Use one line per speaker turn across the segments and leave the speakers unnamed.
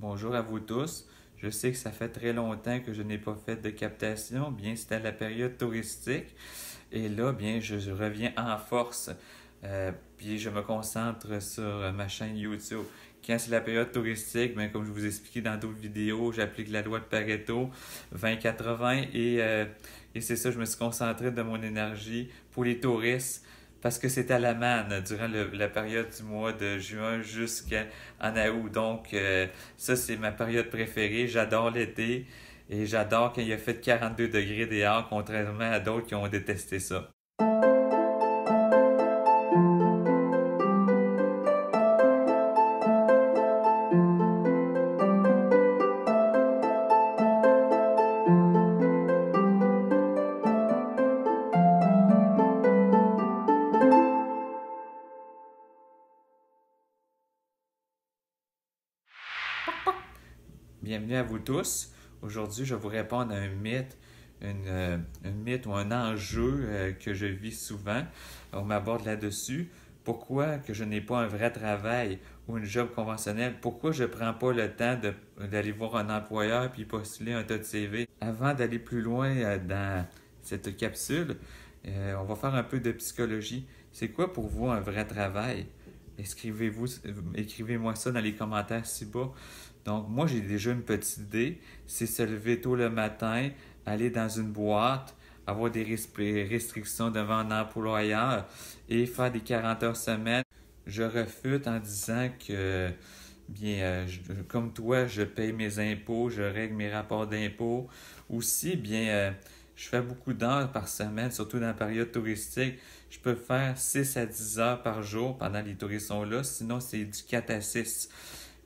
Bonjour à vous tous. Je sais que ça fait très longtemps que je n'ai pas fait de captation, bien c'était la période touristique. Et là, bien, je, reviens en force. Euh, puis je me concentre sur ma chaîne YouTube. Quand c'est la période touristique, bien, comme je vous ai expliqué dans d'autres vidéos, j'applique la loi de Pareto 2080 et, euh, et c'est ça, je me suis concentré de mon énergie pour les touristes parce que c'est à la manne durant la période du mois de juin jusqu'en août. Donc, euh, ça, c'est ma période préférée. J'adore l'été et j'adore quand y a fait 42 degrés dehors, contrairement à d'autres qui ont détesté ça. Bienvenue à vous tous. Aujourd'hui, je vais vous répondre à un mythe, euh, un mythe ou un enjeu euh, que je vis souvent. On m'aborde là-dessus. Pourquoi que je n'ai pas un vrai travail ou une job conventionnelle? Pourquoi je ne prends pas le temps d'aller voir un employeur puis postuler un tas de CV? Avant d'aller plus loin euh, dans cette capsule, on va faire un peu de psychologie. C'est quoi pour vous un vrai travail? Écrivez-vous, euh, écrivez-moi ça dans les commentaires ci-bas. Donc, moi, j'ai déjà une petite idée. C'est se lever tôt le matin, aller dans une boîte, avoir des restrictions devant un employeur et faire des 40 heures semaine. Je refute en disant que, bien, euh, comme toi, je paye mes impôts, je règle mes rapports d'impôts. Aussi, bien, euh, je fais beaucoup d'heures par semaine, surtout dans la période touristique. Je peux faire 6 à 10 heures par jour pendant les touristes sont là, sinon c'est du 4 à 6.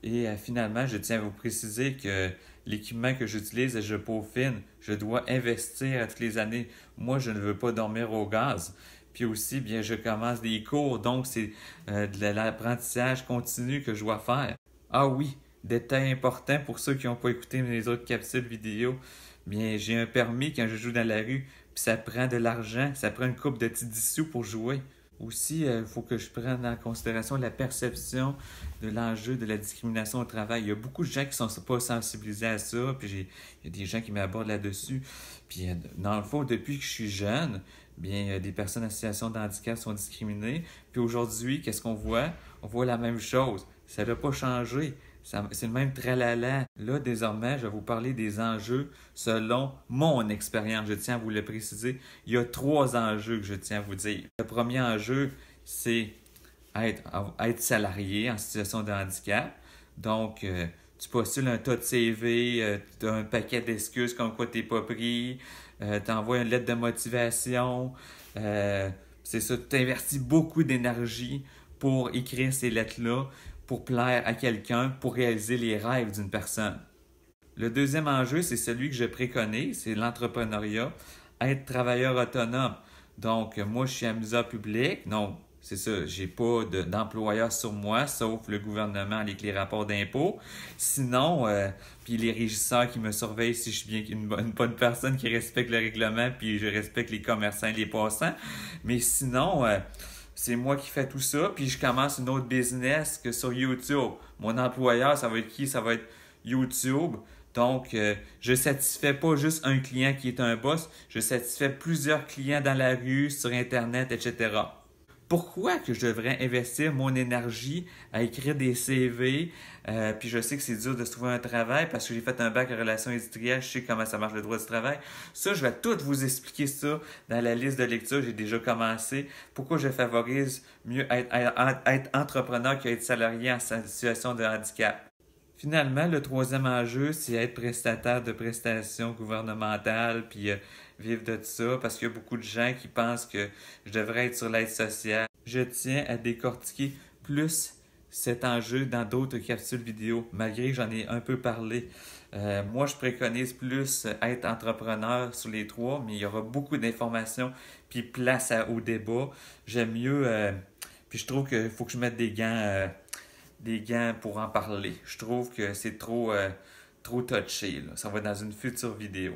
Et euh, finalement, je tiens à vous préciser que l'équipement que j'utilise et je peaufine, je dois investir à toutes les années. Moi, je ne veux pas dormir au gaz. Puis aussi, bien, je commence des cours, donc c'est euh, de l'apprentissage continu que je dois faire. Ah oui, détail important pour ceux qui n'ont pas écouté mes autres capsules vidéo, bien, j'ai un permis quand je joue dans la rue, puis ça prend de l'argent, ça prend une coupe de petits dissous pour jouer. Aussi, euh, il faut que je prenne en considération la perception de l'enjeu de la discrimination au travail. Il y a beaucoup de gens qui ne sont pas sensibilisés à ça, puis il y a des gens qui m'abordent là-dessus. Puis, euh, dans le fond, depuis que je suis jeune, bien, des personnes en situation de handicap sont discriminées. Puis aujourd'hui, qu'est-ce qu'on voit? On voit la même chose. Ça n'a pas changer. C'est le même tralala. Là, désormais, je vais vous parler des enjeux selon mon expérience. Je tiens à vous le préciser. Il y a trois enjeux que je tiens à vous dire. Le premier enjeu, c'est être, salarié en situation de handicap. Donc, euh, tu postules un tas de CV, euh, tu as un paquet d'excuses comme quoi tu n'es pas pris, euh, tu envoies une lettre de motivation. c'est ça, tu investis beaucoup d'énergie pour écrire ces lettres-là, pour plaire à quelqu'un, pour réaliser les rêves d'une personne. Le deuxième enjeu, c'est celui que je préconise, c'est l'entrepreneuriat, être travailleur autonome. Donc, moi, je suis amuseur public, Non, c'est ça, j'ai pas d'employeur sur moi, sauf le gouvernement avec les rapports d'impôts. Sinon, euh, puis les régisseurs qui me surveillent si je suis bien une, bonne personne qui respecte le règlement, puis je respecte les commerçants et les passants. Mais sinon, euh, c'est moi qui fais tout ça, puis je commence une autre business que sur YouTube. Mon employeur, ça va être qui? Ça va être YouTube. Donc, je euh, je satisfais pas juste un client qui est un boss, je satisfais plusieurs clients dans la rue, sur Internet, etc pourquoi que je devrais investir mon énergie à écrire des CV, euh, puis je sais que c'est dur de se trouver un travail parce que j'ai fait un bac en relations industrielles, je sais comment ça marche le droit du travail. Ça, je vais tout vous expliquer ça dans la liste de lecture, j'ai déjà commencé. Pourquoi je favorise mieux être, être, être entrepreneur qu'être salarié en situation de handicap. Finalement, le troisième enjeu, c'est être prestataire de prestations gouvernementales, puis euh, vivre de ça parce qu'il y a beaucoup de gens qui pensent que je devrais être sur l'aide sociale. Je tiens à décortiquer plus cet enjeu dans d'autres capsules vidéo, malgré que j'en ai un peu parlé. Euh, moi, je préconise plus être entrepreneur sur les trois, mais il y aura beaucoup d'informations, puis place au débat. J'aime mieux, euh, puis je trouve qu'il faut que je mette des gants, euh, des pour en parler. Je trouve que c'est trop, trop touché. Ça va dans une future vidéo.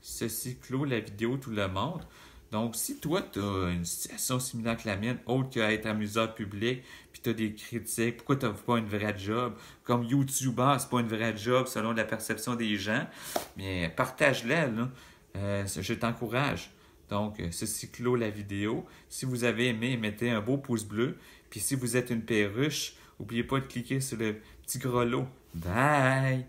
Ceci clôt la vidéo Tout le monde. Donc, si toi, tu as une situation similaire que la mienne, autre qu'à être amuseur public, puis tu as des critiques, pourquoi tu n'as pas une vraie job? Comme YouTuber, c'est pas une vraie job selon la perception des gens. Mais partage-la, euh, je t'encourage. Donc, euh, ceci clôt la vidéo. Si vous avez aimé, mettez un beau pouce bleu. Puis si vous êtes une perruche, n'oubliez pas de cliquer sur le petit grelot. Bye!